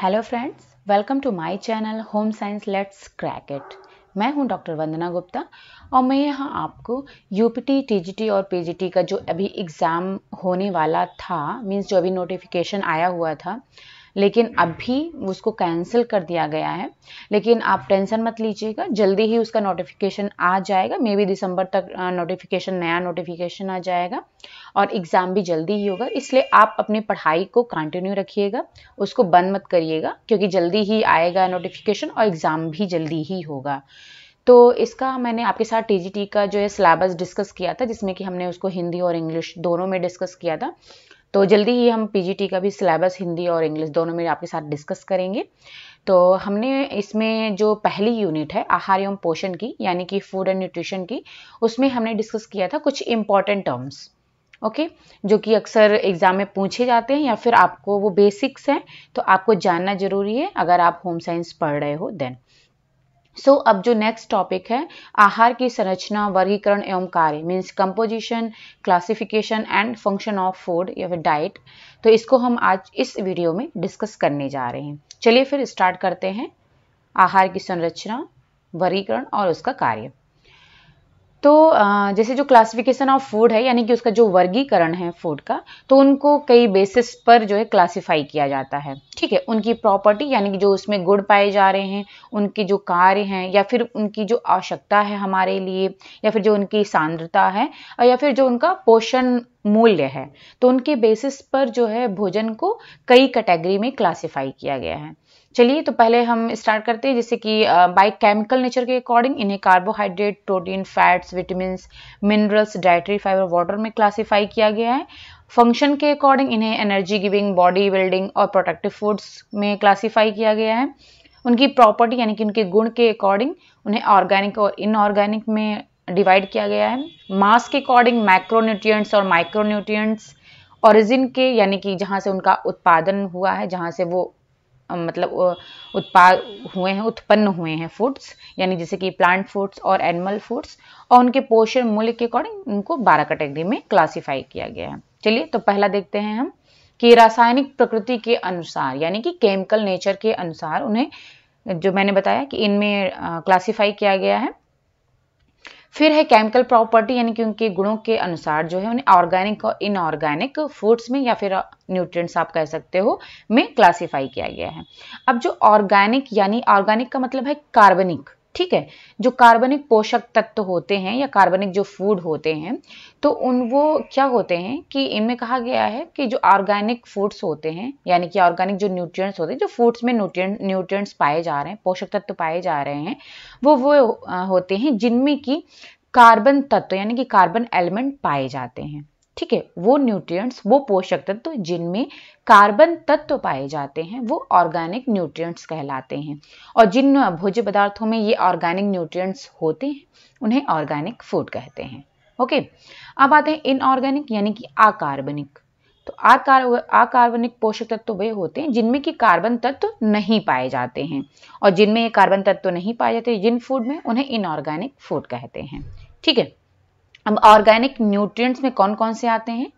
Hello friends welcome to my channel home science let's crack it मैं हूं doctor वंदना गुप्ता और मैं यहां आपको यूपीटी टीजीटी और पीजीटी का जो अभी एग्ज़ाम होने वाला था मींस जो अभी नोटिफिकेशन आया हुआ था लेकिन अभी उसको कैंसिल कर दिया गया है लेकिन आप टेंशन मत लीजिएगा जल्दी ही उसका नोटिफिकेशन आ जाएगा मे बी दिसंबर तक नोटिफिकेशन नया नोटिफिकेशन आ जाएगा और एग्ज़ाम भी जल्दी ही होगा इसलिए आप अपनी पढ़ाई को कंटिन्यू रखिएगा उसको बंद मत करिएगा क्योंकि जल्दी ही आएगा नोटिफिकेशन और एग्ज़ाम भी जल्दी ही होगा तो इसका मैंने आपके साथ टी का जो है सिलेबस डिस्कस किया था जिसमें कि हमने उसको हिंदी और इंग्लिश दोनों में डिस्कस किया था तो जल्दी ही हम पीजीटी का भी सिलेबस हिंदी और इंग्लिश दोनों में आपके साथ डिस्कस करेंगे तो हमने इसमें जो पहली यूनिट है आहार एवं पोषण की यानी कि फूड एंड न्यूट्रिशन की उसमें हमने डिस्कस किया था कुछ इम्पॉर्टेंट टर्म्स ओके जो कि अक्सर एग्ज़ाम में पूछे जाते हैं या फिर आपको वो बेसिक्स हैं तो आपको जानना ज़रूरी है अगर आप होम साइंस पढ़ रहे हो देन सो so, अब जो नेक्स्ट टॉपिक है आहार की संरचना वर्गीकरण एवं कार्य means composition classification and function of food या फिर डाइट तो इसको हम आज इस वीडियो में डिस्कस करने जा रहे हैं चलिए फिर स्टार्ट करते हैं आहार की संरचना वर्गीकरण और उसका कार्य तो जैसे जो क्लासिफिकेशन ऑफ फूड है यानी कि उसका जो वर्गीकरण है फूड का तो उनको कई बेसिस पर जो है क्लासिफाई किया जाता है ठीक है उनकी प्रॉपर्टी यानी कि जो उसमें गुण पाए जा रहे हैं उनके जो कार्य हैं या फिर उनकी जो आवश्यकता है हमारे लिए या फिर जो उनकी सांद्रता है या फिर जो उनका पोषण मूल्य है तो उनके बेसिस पर जो है भोजन को कई कैटेगरी में क्लासिफाई किया गया है चलिए तो पहले हम स्टार्ट करते हैं जैसे कि बाय केमिकल नेचर के अकॉर्डिंग इन्हें carbohydrate protein fats vitamin minerals dietary fibre water में क्लासीफाई किया गया है फंक्शन के अकॉर्डिंग इन्हें एनर्जी गिविंग बॉडी बिल्डिंग और प्रोटेक्टिव फूड्स में क्लासीफाई किया गया है उनकी प्रॉपर्टी यानी कि उनके गुण के अकॉर्डिंग उन्हें ऑर्गेनिक और इनऑर्गेनिक में डिवाइड किया गया है मास के अकॉर्डिंग मैक्रोन्यूट्रिएंट्स और माइक्रोन्यूट्रिएंट्स ओरिजिन के यानी कि जहाँ से उनका उत्पादन हुआ है जहाँ से वो मतलब उत्पाद हुए हैं उत्पन्न हुए हैं फूड्स यानी जैसे कि प्लांट फूड्स और एनिमल फूड्स और उनके पोषण मूल्य के अकॉर्डिंग उनको बारह कैटेगरी में क्लासिफाई किया गया है चलिए तो पहला देखते हैं हम कि रासायनिक प्रकृति के अनुसार यानी कि केमिकल नेचर के अनुसार उन्हें जो मैंने बताया कि इनमें क्लासिफाई किया गया है फिर है केमिकल प्रॉपर्टी यानी कि उनके गुणों के अनुसार जो है उन्हें ऑर्गेनिक और इनऑर्गेनिक फूड्स में या फिर न्यूट्रिएंट्स आप कह सकते हो में क्लासिफाई किया गया है अब जो ऑर्गेनिक यानी ऑर्गेनिक का मतलब है कार्बनिक ठीक है जो कार्बनिक पोषक तत्व होते हैं या कार्बनिक जो फूड होते हैं तो उन वो क्या होते हैं कि इनमें कहा गया है कि जो ऑर्गेनिक फूड्स होते हैं यानी कि ऑर्गेनिक जो न्यूट्रिएंट्स होते हैं जो फूड्स में न्यूट्रिएंट न्यूट्रिएंट्स पाए जा रहे हैं पोषक तत्व पाए जा रहे हैं वो वो होते हैं जिनमें कि कार्बन तत्व यानी कि कार्बन एलिमेंट पाए जाते हैं ठीक है वो न्यूट्रिएंट्स वो पोषक तत्व जिनमें कार्बन तत्व पाए जाते हैं वो ऑर्गेनिक न्यूट्रिएंट्स कहलाते हैं और जिन भोज्य पदार्थों में ये ऑर्गेनिक न्यूट्रिएंट्स होते हैं उन्हें ऑर्गेनिक फूड कहते हैं ओके अब आते हैं इनऑर्गेनिक यानी कि अकार्बनिक तो अकार्बनिक पोषक तत्व वे होते हैं जिनमें कि कार्बन तत्व तो नहीं पाए जाते हैं और जिनमें ये कार्बन तत्व तो नहीं पाए जाते जिन फूड में उन्हें इनऑर्गेनिक फूड कहते हैं ठीक है अब ऑर्गेनिक न्यूट्रिएंट्स में कौन कौन से आते हैं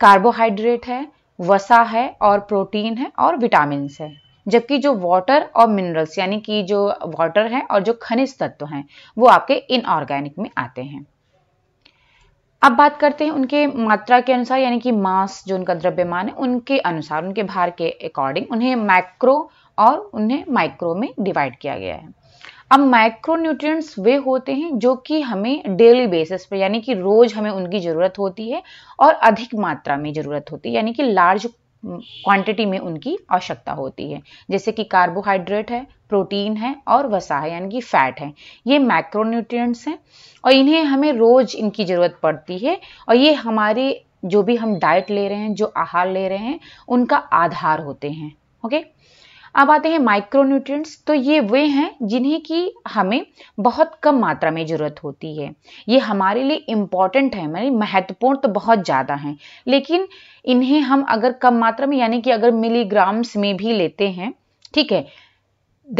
कार्बोहाइड्रेट है वसा है और प्रोटीन है और विटामिन है जबकि जो वाटर और मिनरल्स यानी कि जो वाटर है और जो खनिज तत्व हैं वो आपके इनऑर्गेनिक में आते हैं अब बात करते हैं उनके मात्रा के अनुसार यानी कि मास जो उनका द्रव्यमान है उनके अनुसार उनके भार के अकॉर्डिंग उन्हें मैक्रो और उन्हें माइक्रो में डिवाइड किया गया है अब माइक्रोन्यूट्रिएंट्स वे होते हैं जो कि हमें डेली बेसिस पे यानी कि रोज हमें उनकी ज़रूरत होती है और अधिक मात्रा में ज़रूरत होती है यानी कि लार्ज क्वांटिटी में उनकी आवश्यकता होती है जैसे कि कार्बोहाइड्रेट है प्रोटीन है और वसा है यानी कि फैट है ये माइक्रोन्यूट्रिएंट्स हैं और इन्हें हमें रोज़ इनकी ज़रूरत पड़ती है और ये हमारे जो भी हम डाइट ले रहे हैं जो आहार ले रहे हैं उनका आधार होते हैं ओके okay? अब आते हैं माइक्रोन्यूट्रिएंट्स तो ये वे हैं जिन्हें की हमें बहुत कम मात्रा में ज़रूरत होती है ये हमारे लिए इम्पॉर्टेंट है मानी महत्वपूर्ण तो बहुत ज़्यादा हैं लेकिन इन्हें हम अगर कम मात्रा में यानी कि अगर मिलीग्राम्स में भी लेते हैं ठीक है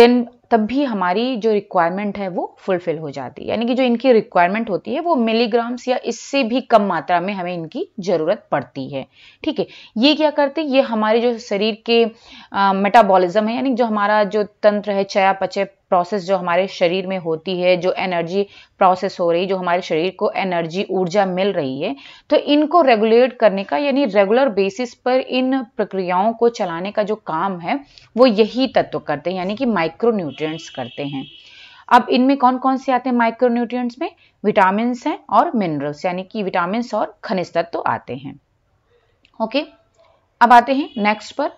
देन तब भी हमारी जो रिक्वायरमेंट है वो फुलफिल हो जाती है यानी कि जो इनकी रिक्वायरमेंट होती है वो मिलीग्राम्स या इससे भी कम मात्रा में हमें इनकी ज़रूरत पड़ती है ठीक है ये क्या करते हैं ये हमारे जो शरीर के मेटाबॉलिज्म है यानी जो हमारा जो तंत्र है चयापचय प्रोसेस जो हमारे शरीर में होती है जो एनर्जी प्रोसेस हो रही जो हमारे शरीर को एनर्जी ऊर्जा मिल रही है तो इनको रेगुलेट करने का यानी रेगुलर बेसिस पर इन प्रक्रियाओं को चलाने का जो काम है वो यही तत्व करते हैं यानी कि माइक्रोन्यूट न्यूट्रिएंट्स करते हैं अब इनमें कौन कौन से आते हैं माइक्रो में विटामिन हैं और मिनरल्स यानी कि विटामिन और खनिज तत्व तो आते हैं ओके अब आते हैं नेक्स्ट पर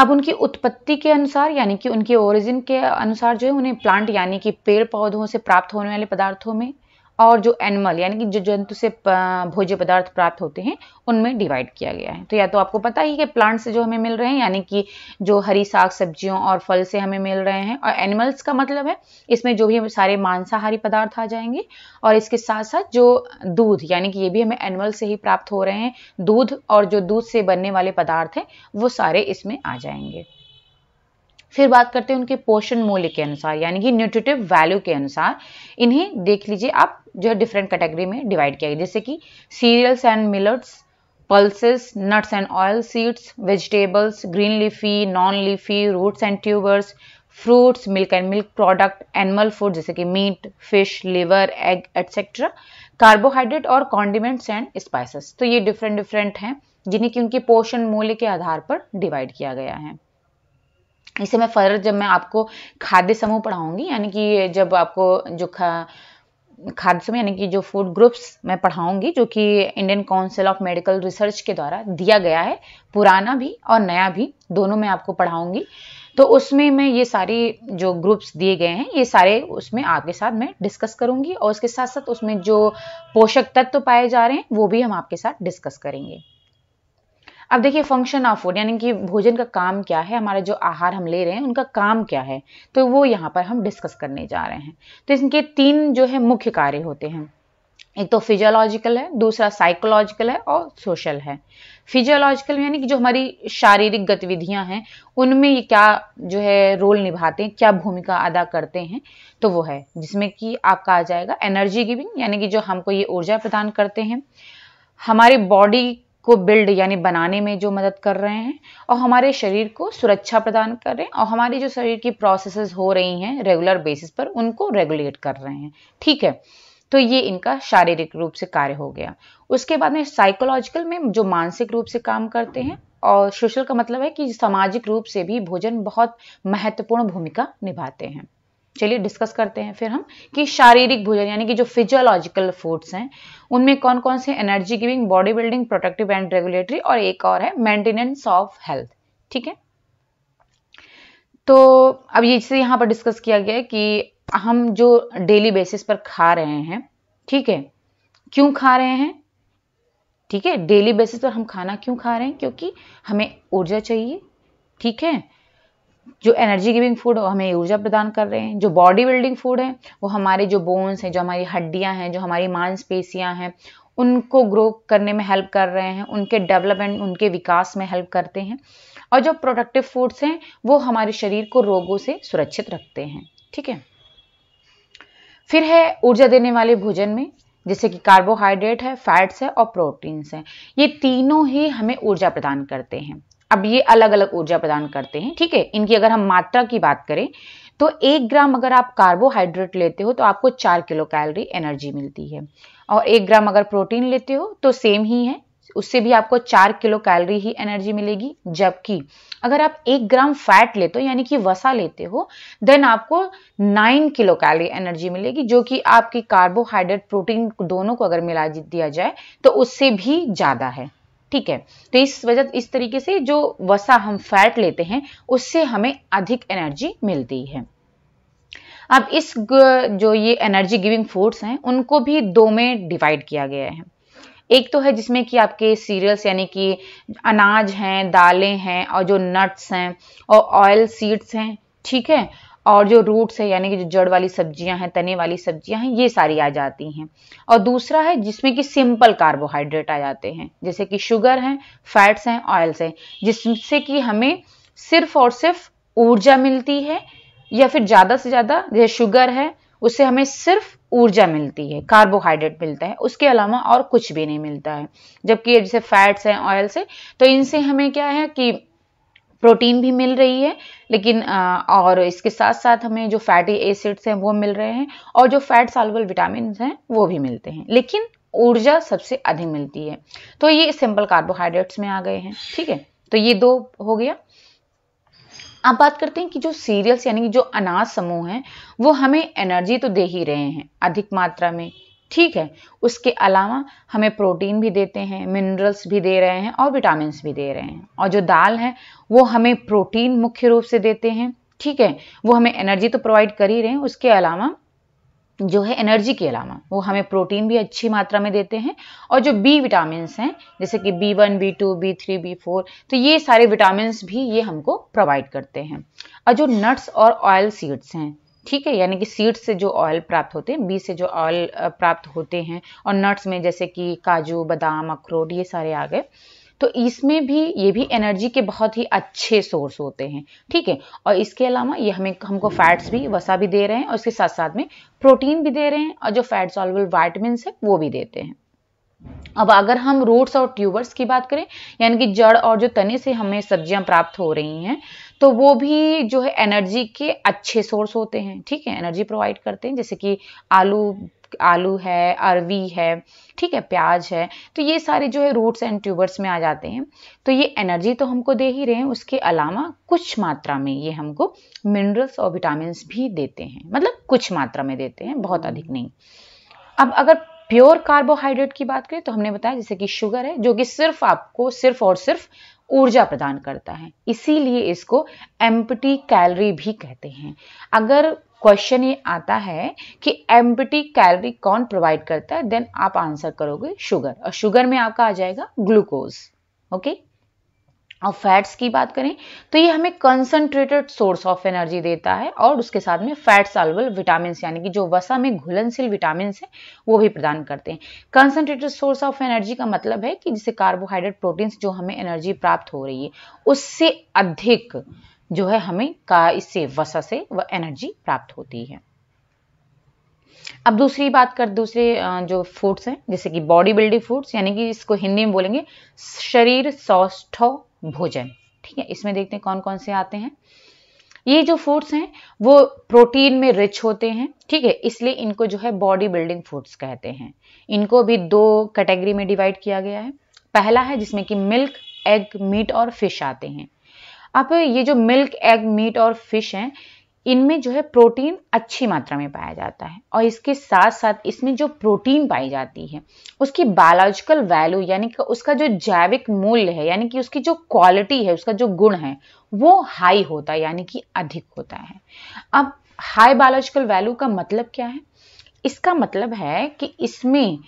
अब उनकी उत्पत्ति के अनुसार यानी कि उनके ओरिजिन के अनुसार जो है उन्हें प्लांट यानी कि पेड़ पौधों से प्राप्त होने वाले पदार्थों में और जो एनिमल यानी कि जो जंतु से भोज्य पदार्थ प्राप्त होते हैं उनमें डिवाइड किया गया है तो या तो आपको पता ही कि प्लांट से जो हमें मिल रहे हैं यानी कि जो हरी साग सब्जियों और फल से हमें मिल रहे हैं और एनिमल्स का मतलब है इसमें जो भी सारे मांसाहारी पदार्थ आ जाएंगे और इसके साथ साथ जो दूध यानी कि ये भी हमें एनिमल से ही प्राप्त हो रहे हैं दूध और जो दूध से बनने वाले पदार्थ हैं वो सारे इसमें आ जाएंगे फिर बात करते हैं उनके पोषण मूल्य के अनुसार यानी कि न्यूट्रिटिव वैल्यू के अनुसार इन्हें देख लीजिए आप जो है डिफरेंट कैटेगरी में डिवाइड किया गया जैसे कि cereals and millets pulses nuts and oil seeds vegetables green leafy non leafy roots and tubers fruits milk and milk product animal food जैसे कि meat fish liver egg etcetera carbohydrate और condiments and spices तो ये different different हैं जिन्हें कि उनके पोषण मूल्य के आधार पर डिवाइड किया गया है इसे मैं फर्दर जब मैं आपको खाद्य समूह पढ़ाऊंगी यानी कि जब आपको जो खा खाद्य समूह यानी कि जो फूड ग्रुप्स मैं पढ़ाऊंगी जो कि Indian council of medical research के द्वारा दिया गया है पुराना भी और नया भी दोनों में आपको पढ़ाऊंगी तो उसमें मैं ये सारी जो ग्रुप्स दिए गए हैं ये सारे उसमें आपके साथ मैं डिस्कस करूंगी और उसके साथ साथ उसमें जो पोषक तत्व तो पाए जा रहे हैं वो भी हम आपके साथ डिस्कस करेंगे अब देखिए फंक्शन ऑफ फूड यानी कि भोजन का काम क्या है हमारा जो आहार हम ले रहे हैं उनका काम क्या है तो वो यहाँ पर हम डिस्कस करने जा रहे हैं तो इनके तीन जो है मुख्य कार्य होते हैं एक तो फिजियोलॉजिकल है दूसरा साइकोलॉजिकल है और सोशल है फिजियोलॉजिकल यानी कि जो हमारी शारीरिक गतिविधियां हैं उनमें ये क्या जो है रोल निभाते हैं क्या भूमिका अदा करते हैं तो वो है जिसमें कि आपका आ जाएगा एनर्जी गिविंग यानी कि जो हमको ये ऊर्जा प्रदान करते हैं हमारे बॉडी को बिल्ड यानी बनाने में जो मदद कर रहे हैं और हमारे शरीर को सुरक्षा प्रदान कर रहे हैं और हमारी जो शरीर की प्रोसेसेस हो रही हैं रेगुलर बेसिस पर उनको रेगुलेट कर रहे हैं ठीक है तो ये इनका शारीरिक रूप से कार्य हो गया उसके बाद में साइकोलॉजिकल में जो मानसिक रूप से काम करते हैं और सोशल का मतलब है कि सामाजिक रूप से भी भोजन बहुत महत्वपूर्ण भूमिका निभाते हैं चलिए डिस्कस करते हैं फिर हम कि शारीरिक भोजन यानी कि जो फिजियोलॉजिकल फूड्स हैं उनमें कौन कौन से energy giving body building protective and regulatory और एक और है मेंटेनेंस ऑफ हेल्थ ठीक है तो अब ये जैसे यहाँ पर डिस्कस किया गया है कि हम जो डेली बेसिस पर खा रहे हैं ठीक है क्यों खा रहे हैं ठीक है डेली बेसिस पर हम खाना क्यों खा रहे हैं क्योंकि हमें ऊर्जा चाहिए ठीक है जो एनर्जी गिविंग फूड हमें ऊर्जा प्रदान कर रहे हैं जो बॉडी बिल्डिंग फूड है वो हमारे जो बोन्स हैं जो हमारी हड्डियां हैं जो हमारी मांसपेशियां हैं उनको ग्रो करने में हेल्प कर रहे हैं उनके डेवलपमेंट उनके विकास में हेल्प करते हैं और जो प्रोडक्टिव फूड्स हैं वो हमारे शरीर को रोगों से सुरक्षित रखते हैं ठीक है फिर है ऊर्जा देने वाले भोजन में जैसे कि कार्बोहाइड्रेट है फैट्स है और प्रोटीन्स हैं ये तीनों ही हमें ऊर्जा प्रदान करते हैं अब ये अलग अलग ऊर्जा प्रदान करते हैं ठीक है इनकी अगर हम मात्रा की बात करें तो एक ग्राम अगर आप कार्बोहाइड्रेट लेते हो तो आपको चार किलो कैलोरी एनर्जी मिलती है और एक ग्राम अगर प्रोटीन लेते हो तो सेम ही है उससे भी आपको चार किलो कैलोरी ही एनर्जी मिलेगी जबकि अगर आप एक ग्राम फैट लेते हो यानी कि वसा लेते हो देन आपको नाइन किलो कैलोरी एनर्जी मिलेगी जो कि आपकी कार्बोहाइड्रेट प्रोटीन दोनों को अगर मिला दिया जाए तो उससे भी ज़्यादा है ठीक है तो इस वजह इस तरीके से जो वसा हम फैट लेते हैं उससे हमें अधिक एनर्जी मिलती है अब इस जो ये एनर्जी गिविंग फूड्स हैं उनको भी दो में डिवाइड किया गया है एक तो है जिसमें कि आपके सीरियल्स यानी कि अनाज हैं दालें हैं और जो नट्स हैं और ऑयल सीड्स हैं ठीक है और जो रूट्स है यानी कि जो जड़ वाली सब्जियां हैं तने वाली सब्जियां हैं ये सारी आ जाती हैं और दूसरा है जिसमें कि सिंपल कार्बोहाइड्रेट आ जाते हैं जैसे कि शुगर हैं फैट्स हैं ऑयल्स हैं जिससे कि हमें सिर्फ और सिर्फ ऊर्जा मिलती है या फिर ज़्यादा से ज़्यादा जैसे शुगर है उससे हमें सिर्फ ऊर्जा मिलती है कार्बोहाइड्रेट मिलता है उसके अलावा और कुछ भी नहीं मिलता है जबकि जैसे फैट्स हैं ऑयल्स हैं तो इनसे हमें क्या है कि प्रोटीन भी मिल रही है लेकिन और इसके साथ साथ हमें जो फैटी एसिड्स हैं वो मिल रहे हैं और जो फैट साल्वल विटामिन हैं वो भी मिलते हैं लेकिन ऊर्जा सबसे अधिक मिलती है तो ये सिंपल कार्बोहाइड्रेट्स में आ गए हैं ठीक है तो ये दो हो गया अब बात करते हैं कि जो सीरियल्स यानी कि जो अनाज समूह हैं वो हमें एनर्जी तो दे ही रहे हैं अधिक मात्रा में ठीक है उसके अलावा हमें प्रोटीन भी देते हैं मिनरल्स भी दे रहे हैं और विटामिन भी दे रहे हैं और जो दाल है वो हमें प्रोटीन मुख्य रूप से देते हैं ठीक है वो हमें एनर्जी तो प्रोवाइड कर ही रहे हैं उसके अलावा जो है एनर्जी के अलावा वो हमें प्रोटीन भी अच्छी मात्रा में देते हैं और जो बी विटामिन हैं जैसे कि B one B two B three B four तो ये सारे विटामिन भी ये हमको प्रोवाइड करते हैं और जो नट्स और ऑयल सीड्स हैं ठीक है यानी कि सीड्स से जो ऑयल प्राप्त होते हैं बीज से जो ऑयल प्राप्त होते हैं और नट्स में जैसे कि काजू बादाम अखरोट ये सारे आ गए तो इसमें भी ये भी एनर्जी के बहुत ही अच्छे सोर्स होते हैं ठीक है और इसके अलावा ये हमें हमको फैट्स भी वसा भी दे रहे हैं और इसके साथ साथ में प्रोटीन भी दे रहे हैं और जो फैट सॉल्वल वाइटमिन है वो भी देते हैं अब अगर हम रूट्स और ट्यूबर्स की बात करें यानी कि जड़ और जो तने से हमें सब्जियां प्राप्त हो रही हैं तो वो भी जो है एनर्जी के अच्छे सोर्स होते हैं ठीक है एनर्जी प्रोवाइड करते हैं जैसे कि आलू आलू है अरवी है ठीक है प्याज है तो ये सारे जो है रूट्स एंड ट्यूबर्स में आ जाते हैं तो ये एनर्जी तो हमको दे ही रहे हैं उसके अलावा कुछ मात्रा में ये हमको मिनरल्स और विटामिन भी देते हैं मतलब कुछ मात्रा में देते हैं बहुत अधिक नहीं अब अगर प्योर कार्बोहाइड्रेट की बात करें तो हमने बताया जैसे कि शुगर है जो कि सिर्फ आपको सिर्फ और सिर्फ ऊर्जा प्रदान करता है इसीलिए इसको एम्पटी कैलरी भी कहते हैं अगर क्वेश्चन ये आता है कि एम्पटी कैलरी कौन प्रोवाइड करता है देन आप आंसर करोगे शुगर और शुगर में आपका आ जाएगा ग्लूकोज ओके okay? और फैट्स की बात करें तो ये हमें कंसनट्रेटेड सोर्स ऑफ एनर्जी देता है और उसके साथ में फैट सॉल्वल विटामिन यानी कि जो वसा में घुलनशील विटामिन है वो भी प्रदान करते हैं कंसनट्रेटेड सोर्स ऑफ एनर्जी का मतलब है कि जिसे कार्बोहाइड्रेट प्रोटीन्स जो हमें एनर्जी प्राप्त हो रही है उससे अधिक जो है हमें का इससे वसा से वह एनर्जी प्राप्त होती है अब दूसरी बात कर दूसरे जो फूड्स हैं जैसे कि बॉडी बिल्डिंग फूड्स यानी कि इसको हिंदी में बोलेंगे शरीर सौष्ठव भोजन ठीक है इसमें देखते हैं कौन कौन से आते हैं ये जो फूड्स हैं वो प्रोटीन में रिच होते हैं ठीक है इसलिए इनको जो है बॉडी बिल्डिंग फूड्स कहते हैं इनको भी दो कैटेगरी में डिवाइड किया गया है पहला है जिसमें कि मिल्क एग मीट और फिश आते हैं अब ये जो मिल्क एग मीट और फिश हैं इनमें जो है प्रोटीन अच्छी मात्रा में पाया जाता है और इसके साथ साथ इसमें जो प्रोटीन पाई जाती है उसकी बायोलॉजिकल वैल्यू यानी कि उसका जो जैविक मूल्य है यानी कि उसकी जो क्वालिटी है उसका जो गुण है वो हाई होता है यानी कि अधिक होता है अब हाई बायोलॉजिकल वैल्यू का मतलब क्या है इसका मतलब है कि इसमें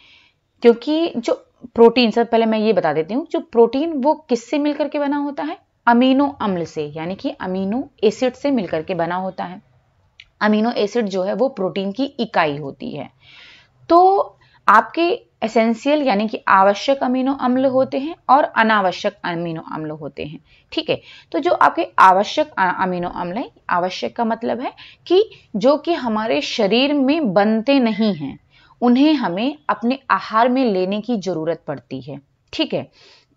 क्योंकि जो प्रोटीन सबसे पहले मैं ये बता देती हूँ जो प्रोटीन वो किससे मिलकर के बना होता है अमीनो अम्ल से यानी कि अमीनो एसिड से मिलकर के बना होता है अमीनो एसिड जो है वो प्रोटीन की इकाई होती है तो आपके एसेंशियल यानी कि आवश्यक अमीनो अम्ल होते हैं और अनावश्यक अमीनो अम्ल होते हैं ठीक है तो जो आपके आवश्यक अमीनो अम्ल है आवश्यक का मतलब है कि जो कि हमारे शरीर में बनते नहीं हैं उन्हें हमें अपने आहार में लेने की ज़रूरत पड़ती है ठीक है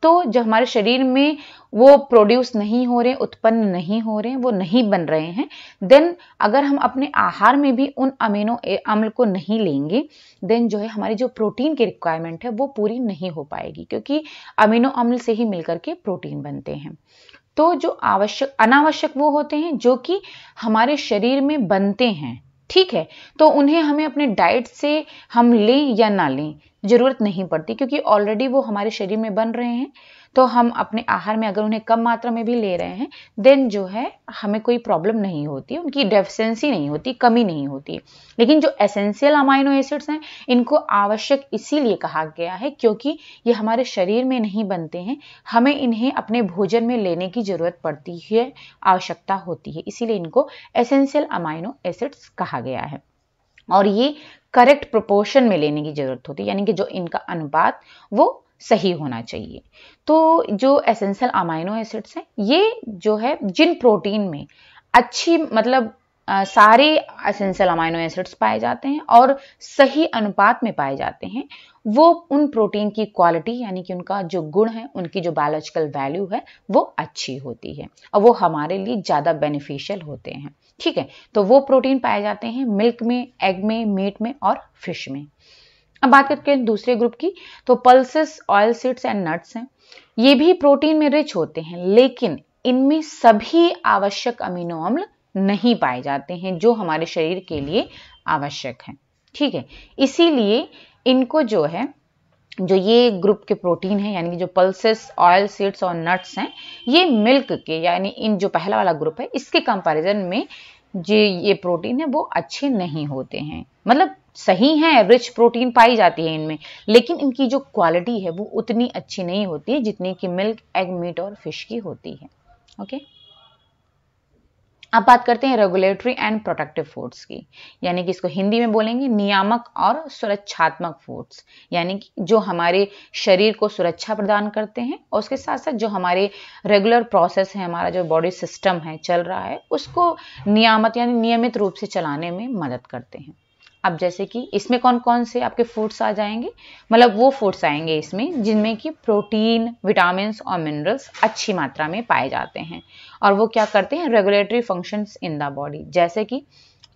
तो जो हमारे शरीर में वो प्रोड्यूस नहीं हो रहे उत्पन्न नहीं हो रहे वो नहीं बन रहे हैं देन अगर हम अपने आहार में भी उन अमीनो अम्ल को नहीं लेंगे देन जो है हमारी जो प्रोटीन की रिक्वायरमेंट है वो पूरी नहीं हो पाएगी क्योंकि अमीनो अम्ल से ही मिलकर के प्रोटीन बनते हैं तो जो आवश्यक अनावश्यक वो होते हैं जो कि हमारे शरीर में बनते हैं ठीक है तो उन्हें हमें अपने डाइट से हम लें या ना लें ज़रूरत नहीं पड़ती क्योंकि ऑलरेडी वो हमारे शरीर में बन रहे हैं तो हम अपने आहार में अगर उन्हें कम मात्रा में भी ले रहे हैं देन जो है हमें कोई प्रॉब्लम नहीं होती उनकी डेफिशेंसी नहीं होती कमी नहीं होती लेकिन जो एसेंशियल अमाइनो एसिड्स हैं इनको आवश्यक इसीलिए कहा गया है क्योंकि ये हमारे शरीर में नहीं बनते हैं हमें इन्हें अपने भोजन में लेने की ज़रूरत पड़ती है आवश्यकता होती है इसीलिए इनको एसेंशियल अमाइनो एसिड्स कहा गया है और ये करेक्ट प्रोपोर्शन में लेने की ज़रूरत होती है यानी कि जो इनका अनुपात वो सही होना चाहिए तो जो एसेंशियल अमाइनो एसिड्स हैं ये जो है जिन प्रोटीन में अच्छी मतलब आ, सारे एसेंशियल अमाइनो एसिड्स पाए जाते हैं और सही अनुपात में पाए जाते हैं वो उन प्रोटीन की क्वालिटी यानी कि उनका जो गुण है उनकी जो बायोलॉजिकल वैल्यू है वो अच्छी होती है और वो हमारे लिए ज़्यादा बेनिफिशियल होते हैं ठीक है तो वो प्रोटीन पाए जाते हैं मिल्क में एग में मीट में और फिश में अब बात करते हैं दूसरे ग्रुप की तो pulses oil seeds and nuts हैं ये भी प्रोटीन में रिच होते हैं लेकिन इनमें सभी आवश्यक अमीनो अम्ल नहीं पाए जाते हैं जो हमारे शरीर के लिए आवश्यक है ठीक है इसीलिए इनको जो है जो ये ग्रुप के प्रोटीन है यानी कि जो पल्सेस ऑयल सीड्स और नट्स हैं ये मिल्क के यानी इन जो पहला वाला ग्रुप है इसके कंपैरिजन में जो ये प्रोटीन है वो अच्छे नहीं होते हैं मतलब सही है रिच प्रोटीन पाई जाती है इनमें लेकिन इनकी जो क्वालिटी है वो उतनी अच्छी नहीं होती है जितनी कि मिल्क एग मीट और फिश की होती है ओके okay? अब बात करते हैं रेगुलेटरी एंड प्रोटेक्टिव फोर्स की यानी कि इसको हिंदी में बोलेंगे नियामक और सुरक्षात्मक फोर्स यानी कि जो हमारे शरीर को सुरक्षा प्रदान करते हैं और उसके साथ साथ जो हमारे रेगुलर प्रोसेस है हमारा जो बॉडी सिस्टम है चल रहा है उसको नियामत यानी नियमित रूप से चलाने में मदद करते हैं अब जैसे कि इसमें कौन कौन से आपके फूड्स आ जाएंगे मतलब वो फूड्स आएंगे इसमें जिनमें कि प्रोटीन विटामिन और मिनरल्स अच्छी मात्रा में पाए जाते हैं और वो क्या करते हैं regulatory functions in the body जैसे कि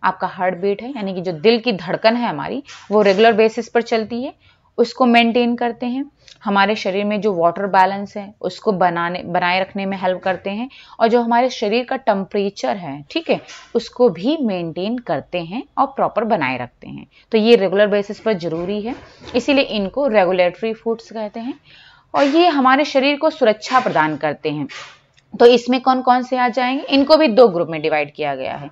आपका हार्ट बीट है यानी कि जो दिल की धड़कन है हमारी वो रेगुलर बेसिस पर चलती है उसको मेंटेन करते हैं हमारे शरीर में जो वाटर बैलेंस है उसको बनाने बनाए रखने में हेल्प करते हैं और जो हमारे शरीर का टम्परेचर है ठीक है उसको भी मेंटेन करते हैं और प्रॉपर बनाए रखते हैं तो ये रेगुलर बेसिस पर ज़रूरी है इसीलिए इनको रेगुलेटरी फूड्स कहते हैं और ये हमारे शरीर को सुरक्षा प्रदान करते हैं तो इसमें कौन कौन से आ जाएंगे इनको भी दो ग्रुप में डिवाइड किया गया है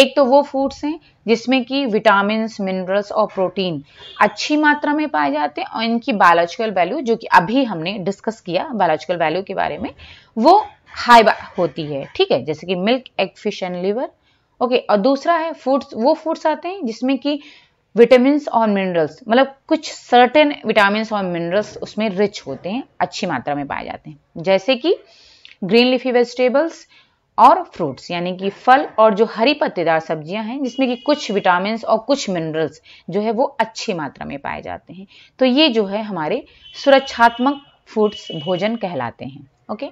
एक तो वो फूड्स हैं जिसमें कि विटामिन मिनरल्स और प्रोटीन अच्छी मात्रा में पाए जाते हैं और इनकी बायोलॉजिकल वैल्यू जो कि अभी हमने डिस्कस किया बायोलॉजिकल वैल्यू के बारे में वो हाई होती है ठीक है जैसे कि milk egg fish and liver okay और दूसरा है फूड्स वो फूड्स आते हैं जिसमें कि विटामिन और मिनरल्स मतलब कुछ सर्टेन विटामिन और मिनरल्स उसमें रिच होते हैं अच्छी मात्रा में पाए जाते हैं जैसे कि ग्रीन लिफी वेजिटेबल्स और फ्रूट्स यानी कि फल और जो हरी पत्तेदार सब्जियां हैं जिसमें कि कुछ विटामिन और कुछ मिनरल्स जो है वो अच्छी मात्रा में पाए जाते हैं तो ये जो है हमारे सुरक्षात्मक फूड्स भोजन कहलाते हैं ओके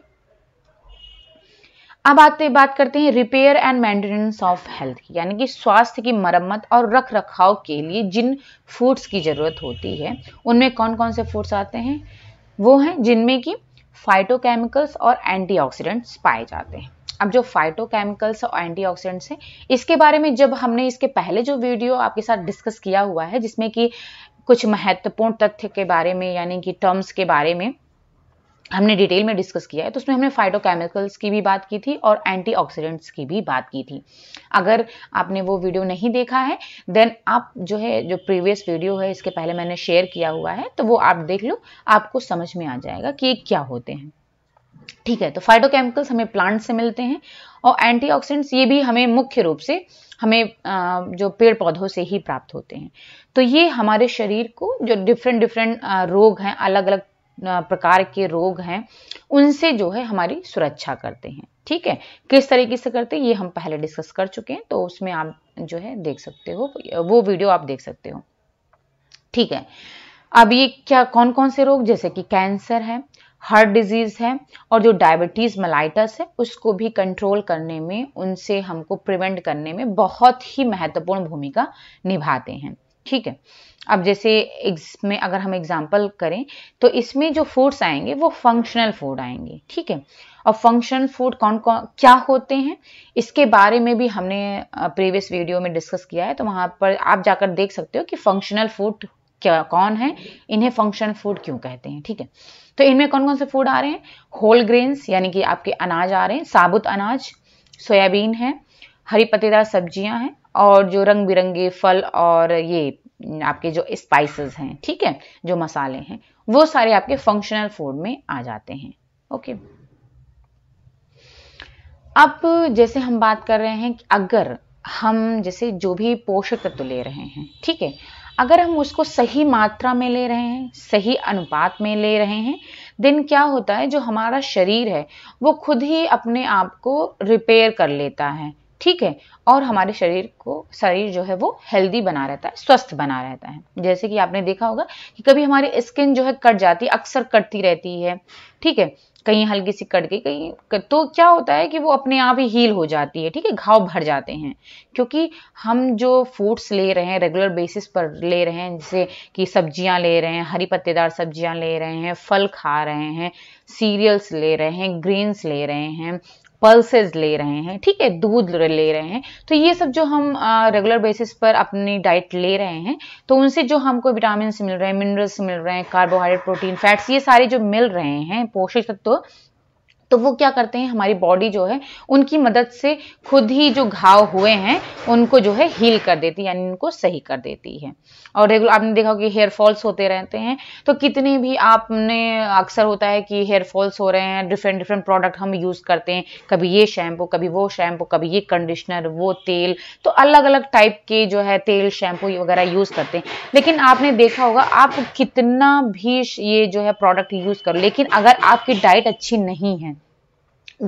अब आते बात करते हैं repair and maintenance of health यानी कि स्वास्थ्य की मरम्मत और रख रखाव के लिए जिन फूड्स की ज़रूरत होती है उनमें कौन कौन से फूड्स आते हैं वो हैं जिनमें कि फाइटोकेमिकल्स और एंटीऑक्सीडेंट्स पाए जाते हैं अब जो फाइटोकेमिकल्स और एंटीऑक्सीडेंट्स हैं इसके बारे में जब हमने इसके पहले जो वीडियो आपके साथ डिस्कस किया हुआ है जिसमें कि कुछ महत्वपूर्ण तथ्य के बारे में यानी कि टर्म्स के बारे में हमने डिटेल में डिस्कस किया है तो उसमें हमने फाइटोकेमिकल्स की भी बात की थी और एंटीऑक्सीडेंट्स की भी बात की थी अगर आपने वो वीडियो नहीं देखा है देन आप जो है जो प्रीवियस वीडियो है इसके पहले मैंने शेयर किया हुआ है तो वो आप देख लो आपको समझ में आ जाएगा कि ये क्या होते हैं ठीक है तो फाइटोकेमिकल्स हमें प्लांट से मिलते हैं और एंटीऑक्सीडेंट्स ये भी हमें मुख्य रूप से हमें जो पेड़ पौधों से ही प्राप्त होते हैं तो ये हमारे शरीर को जो डिफरेंट डिफरेंट रोग हैं अलग अलग प्रकार के रोग हैं उनसे जो है हमारी सुरक्षा करते हैं ठीक है किस तरीके से करते हैं ये हम पहले डिस्कस कर चुके हैं तो उसमें आप जो है देख सकते हो वो वीडियो आप देख सकते हो ठीक है अब ये क्या कौन कौन से रोग जैसे कि कैंसर है हार्ट डिजीज है और जो डायबिटीज मलाइटस है उसको भी कंट्रोल करने में उनसे हमको प्रिवेंट करने में बहुत ही महत्वपूर्ण भूमिका निभाते हैं ठीक है अब जैसे इसमें अगर हम एग्जाम्पल करें तो इसमें जो फूड्स आएंगे वो फंक्शनल फूड आएंगे ठीक है और फंक्शनल फूड कौन कौन क्या होते हैं इसके बारे में भी हमने प्रीवियस वीडियो में डिस्कस किया है तो वहां पर आप जाकर देख सकते हो कि फंक्शनल फूड क्या कौन है इन्हें फंक्शनल फूड क्यों कहते हैं ठीक है तो इनमें कौन कौन से फूड आ रहे हैं होल ग्रेन्स यानी कि आपके अनाज आ रहे हैं साबुत अनाज सोयाबीन है हरी पत्तेदार सब्जियां हैं और जो रंग बिरंगे फल और ये आपके जो स्पाइसेस हैं ठीक है जो मसाले हैं वो सारे आपके फंक्शनल फूड में आ जाते हैं ओके अब जैसे हम बात कर रहे हैं कि अगर हम जैसे जो भी पोषक तत्व ले रहे हैं ठीक है अगर हम उसको सही मात्रा में ले रहे हैं सही अनुपात में ले रहे हैं दिन क्या होता है जो हमारा शरीर है वो खुद ही अपने आप को रिपेयर कर लेता है ठीक है और हमारे शरीर को शरीर जो है वो हेल्दी बना रहता है स्वस्थ बना रहता है जैसे कि आपने देखा होगा कि कभी हमारी स्किन जो है कट जाती है अक्सर कटती रहती है ठीक है कहीं हल्की सी कट गई कहीं तो क्या होता है कि वो अपने आप ही हील हो जाती है ठीक है घाव भर जाते हैं क्योंकि हम जो फूड्स ले रहे हैं रेगुलर बेसिस पर ले रहे हैं जैसे कि सब्जियां ले रहे हैं हरी पत्तेदार सब्जियां ले रहे हैं फल खा रहे हैं सीरियल्स ले रहे हैं ग्रीन्स ले रहे हैं पल्सेज ले रहे हैं ठीक है दूध ले रहे हैं तो ये सब जो हम रेगुलर बेसिस पर अपनी डाइट ले रहे हैं तो उनसे जो हमको विटामिन मिल रहे हैं मिनरल्स मिल रहे हैं कार्बोहाइड्रेट प्रोटीन फैट्स ये सारे जो मिल रहे हैं पोषक तत्व तो, तो वो क्या करते हैं हमारी बॉडी जो है उनकी मदद से खुद ही जो घाव हुए हैं उनको जो है हील कर देती है यानी उनको सही कर देती है और रेगुलर आपने देखा कि हेयर फॉल्स होते रहते हैं तो कितने भी आपने अक्सर होता है कि हेयर फॉल्स हो रहे हैं डिफरेंट डिफरेंट प्रोडक्ट हम यूज़ करते हैं कभी ये शैम्पू कभी वो शैम्पू कभी ये कंडीशनर वो तेल तो अलग अलग टाइप के जो है तेल शैम्पू वगैरह यूज़ करते हैं लेकिन आपने देखा होगा आप कितना भी ये जो है प्रोडक्ट यूज़ करो लेकिन अगर आपकी डाइट अच्छी नहीं है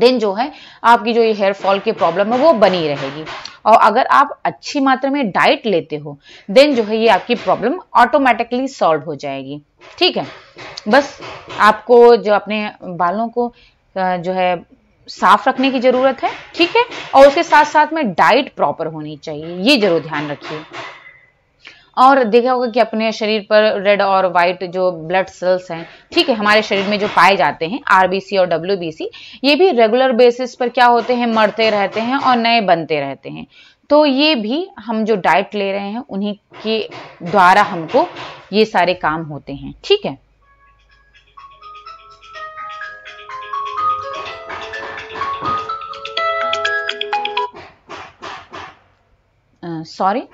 देन जो है आपकी जो ये हेयर फॉल की प्रॉब्लम है वो बनी रहेगी और अगर आप अच्छी मात्रा में डाइट लेते हो देन जो है ये आपकी प्रॉब्लम ऑटोमेटिकली सॉल्व हो जाएगी ठीक है बस आपको जो अपने बालों को जो है साफ रखने की ज़रूरत है ठीक है और उसके साथ साथ में डाइट प्रॉपर होनी चाहिए ये जरूर ध्यान रखिए और देखा होगा कि अपने शरीर पर रेड और व्हाइट जो ब्लड सेल्स हैं ठीक है हमारे शरीर में जो पाए जाते हैं आरबीसी और डब्ल्यू ये भी रेगुलर बेसिस पर क्या होते हैं मरते रहते हैं और नए बनते रहते हैं तो ये भी हम जो डाइट ले रहे हैं उन्हीं के द्वारा हमको ये सारे काम होते हैं ठीक है सॉरी uh,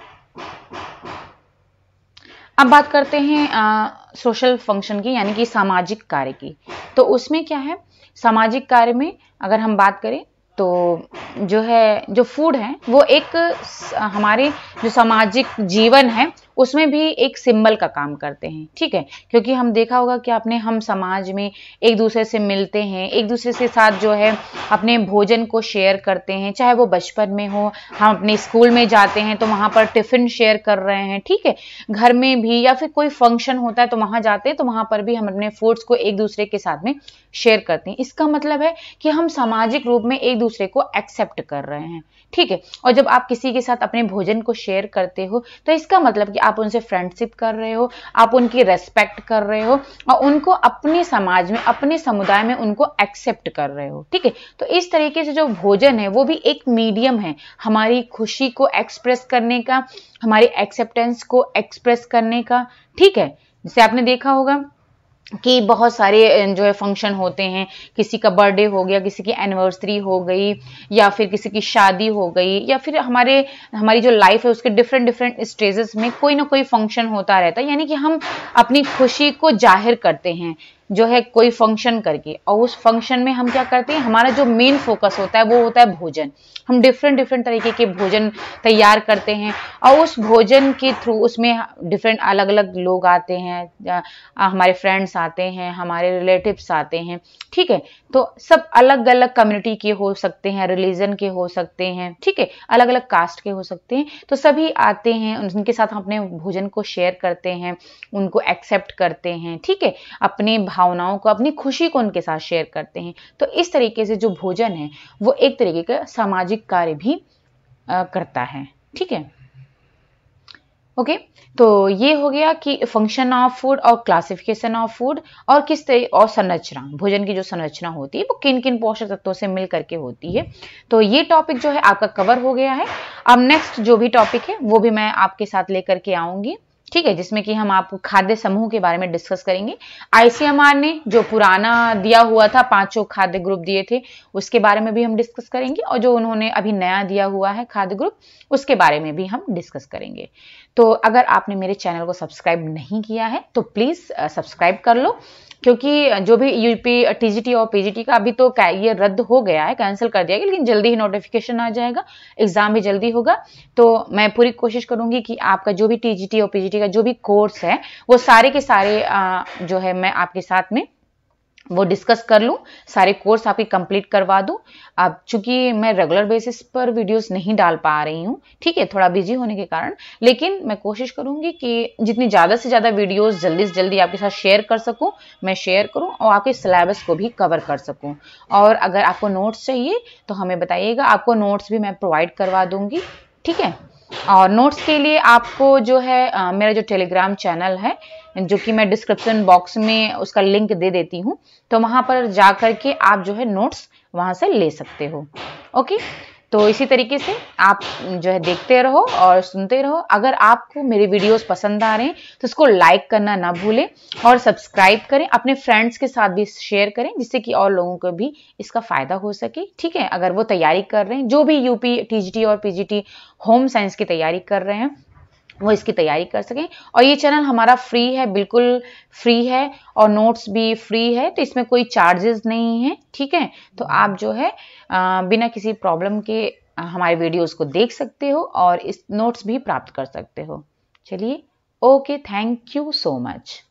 अब बात करते हैं आ, सोशल फंक्शन की यानी कि सामाजिक कार्य की तो उसमें क्या है सामाजिक कार्य में अगर हम बात करें तो जो है जो फूड है वो एक हमारे जो सामाजिक जीवन है उसमें भी एक सिंबल का काम करते हैं ठीक है क्योंकि हम देखा होगा कि आपने हम समाज में एक दूसरे से मिलते हैं एक दूसरे के साथ जो है अपने भोजन को शेयर करते हैं चाहे वो बचपन में हो हम अपने स्कूल में जाते हैं तो वहाँ पर टिफ़िन शेयर कर रहे हैं ठीक है घर में भी या फिर कोई फंक्शन होता है तो वहाँ जाते हैं तो वहाँ पर भी हम अपने फूड्स को एक दूसरे के साथ में शेयर करते हैं इसका मतलब है कि हम सामाजिक रूप में एक दूसरे को एक्सेप्ट कर रहे हैं ठीक है और जब आप किसी के साथ अपने भोजन को शेयर करते हो तो इसका मतलब कि आप उनसे फ्रेंडशिप कर रहे हो आप उनकी रेस्पेक्ट कर रहे हो और उनको अपने समाज में अपने समुदाय में उनको एक्सेप्ट कर रहे हो ठीक है तो इस तरीके से जो भोजन है वो भी एक मीडियम है हमारी खुशी को एक्सप्रेस करने का हमारी एक्सेप्टेंस को एक्सप्रेस करने का ठीक है जैसे आपने देखा होगा कि बहुत सारे जो है फंक्शन होते हैं किसी का बर्थडे हो गया किसी की एनिवर्सरी हो गई या फिर किसी की शादी हो गई या फिर हमारे हमारी जो लाइफ है उसके डिफरेंट डिफरेंट स्टेजेस में कोई ना कोई फंक्शन होता रहता है यानी कि हम अपनी खुशी को जाहिर करते हैं जो है कोई फंक्शन करके और उस फंक्शन में हम क्या करते हैं हमारा जो मेन फोकस होता है वो होता है भोजन हम डिफरेंट डिफरेंट तरीके के भोजन तैयार करते हैं और उस भोजन के थ्रू उसमें डिफरेंट अलग अलग लोग आते हैं हमारे फ्रेंड्स आते हैं हमारे रिलेटिव्स आते हैं ठीक है तो सब अलग अलग कम्युनिटी के हो सकते हैं रिलीजन के हो सकते हैं ठीक है अलग अलग कास्ट के हो सकते हैं तो सभी आते हैं उनके साथ हम अपने भोजन को शेयर करते हैं उनको एक्सेप्ट करते हैं ठीक है अपने भावनाओं को अपनी खुशी को उनके साथ शेयर करते हैं तो इस तरीके से जो भोजन है वो एक तरीके का सामाजिक कार्य भी आ, करता है ठीक है ओके तो ये हो गया कि फंक्शन ऑफ फूड और क्लासिफिकेशन ऑफ फूड और किस तरह और संरचना भोजन की जो संरचना होती है वो किन किन पोषक तत्वों से मिल करके होती है तो ये टॉपिक जो है आपका कवर हो गया है अब नेक्स्ट जो भी टॉपिक है वो भी मैं आपके साथ लेकर के आऊंगी ठीक है जिसमें कि हम आपको खाद्य समूह के बारे में डिस्कस करेंगे आईसीएमआर ने जो पुराना दिया हुआ था पांचों खाद्य ग्रुप दिए थे उसके बारे में भी हम डिस्कस करेंगे और जो उन्होंने अभी नया दिया हुआ है खाद्य ग्रुप उसके बारे में भी हम डिस्कस करेंगे तो अगर आपने मेरे चैनल को सब्सक्राइब नहीं किया है तो प्लीज़ सब्सक्राइब कर लो क्योंकि जो भी यूपी टीजीटी और पीजीटी का अभी तो ये रद्द हो गया है कैंसिल कर दिया गया लेकिन जल्दी ही नोटिफिकेशन आ जाएगा एग्ज़ाम भी जल्दी होगा तो मैं पूरी कोशिश करूंगी कि आपका जो भी टीजीटी और पीजीटी का जो भी कोर्स है वो सारे के सारे जो है मैं आपके साथ में वो डिस्कस कर लूँ सारे कोर्स आपके कंप्लीट करवा दूँ अब चूंकि मैं रेगुलर बेसिस पर वीडियोस नहीं डाल पा रही हूँ ठीक है थोड़ा बिजी होने के कारण लेकिन मैं कोशिश करूँगी कि जितनी ज़्यादा से ज़्यादा वीडियोस जल्दी से जल्दी आपके साथ शेयर कर सकूँ मैं शेयर करूँ और आपके सिलेबस को भी कवर कर सकूँ और अगर आपको नोट्स चाहिए तो हमें बताइएगा आपको नोट्स भी मैं प्रोवाइड करवा दूँगी ठीक है और नोट्स के लिए आपको जो है आ, मेरा जो टेलीग्राम चैनल है जो कि मैं डिस्क्रिप्शन बॉक्स में उसका लिंक दे देती हूँ तो वहाँ पर जा कर के आप जो है नोट्स वहाँ से ले सकते हो ओके तो इसी तरीके से आप जो है देखते रहो और सुनते रहो अगर आपको मेरे वीडियोस पसंद आ रहे हैं तो इसको लाइक करना ना भूलें और सब्सक्राइब करें अपने फ्रेंड्स के साथ भी शेयर करें जिससे कि और लोगों को भी इसका फ़ायदा हो सके ठीक है अगर वो तैयारी कर रहे हैं जो भी यूपी टीजीटी और पीजीटी होम साइंस की तैयारी कर रहे हैं वो इसकी तैयारी कर सकें और ये चैनल हमारा फ्री है बिल्कुल फ्री है और नोट्स भी फ्री है तो इसमें कोई चार्जेस नहीं है ठीक है तो आप जो है आ, बिना किसी प्रॉब्लम के हमारे वीडियोस को देख सकते हो और इस नोट्स भी प्राप्त कर सकते हो चलिए okay thank you so much